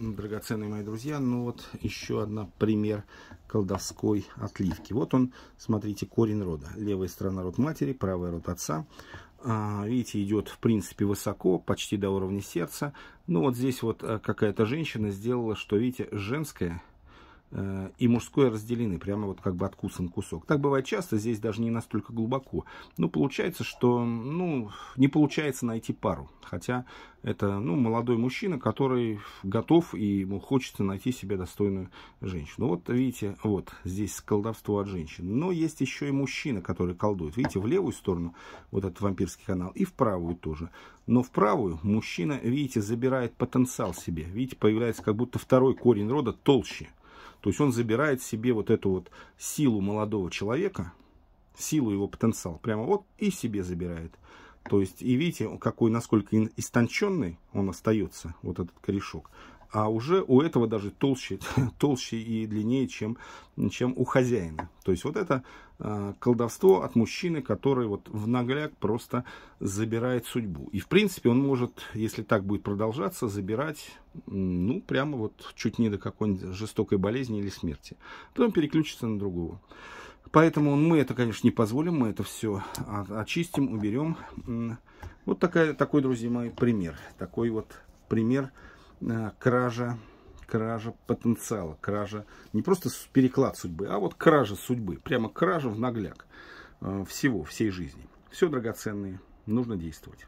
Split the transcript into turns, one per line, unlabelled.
драгоценные мои друзья, ну вот еще одна пример колдовской отливки. Вот он, смотрите, корень рода. Левая сторона род матери, правая род отца. А, видите, идет, в принципе, высоко, почти до уровня сердца. Ну вот здесь вот э, какая-то женщина сделала, что, видите, женское Э, и мужское разделены, прямо вот как бы откусан кусок. Так бывает часто, здесь даже не настолько глубоко. Но получается, что ну, не получается найти пару. Хотя это ну, молодой мужчина, который готов и ему хочется найти себе достойную женщину. Ну, вот видите, вот здесь колдовство от женщин. Но есть еще и мужчина, который колдует. Видите, в левую сторону вот этот вампирский канал и в правую тоже. Но в правую мужчина, видите, забирает потенциал себе. Видите, появляется как будто второй корень рода толще. То есть он забирает себе вот эту вот силу молодого человека, силу его потенциал, прямо вот и себе забирает. То есть, и видите, какой, насколько истонченный он остается, вот этот корешок а уже у этого даже толще, толще и длиннее, чем, чем у хозяина. То есть вот это э, колдовство от мужчины, который вот в нагляд просто забирает судьбу. И в принципе он может, если так будет продолжаться, забирать, ну, прямо вот чуть не до какой-нибудь жестокой болезни или смерти. Потом переключится на другого. Поэтому мы это, конечно, не позволим, мы это все очистим, уберем. Вот такая, такой, друзья мои, пример. Такой вот пример Э, кража, кража потенциала, кража, не просто переклад судьбы, а вот кража судьбы, прямо кража в нагляк э, всего, всей жизни. Все драгоценные, нужно действовать.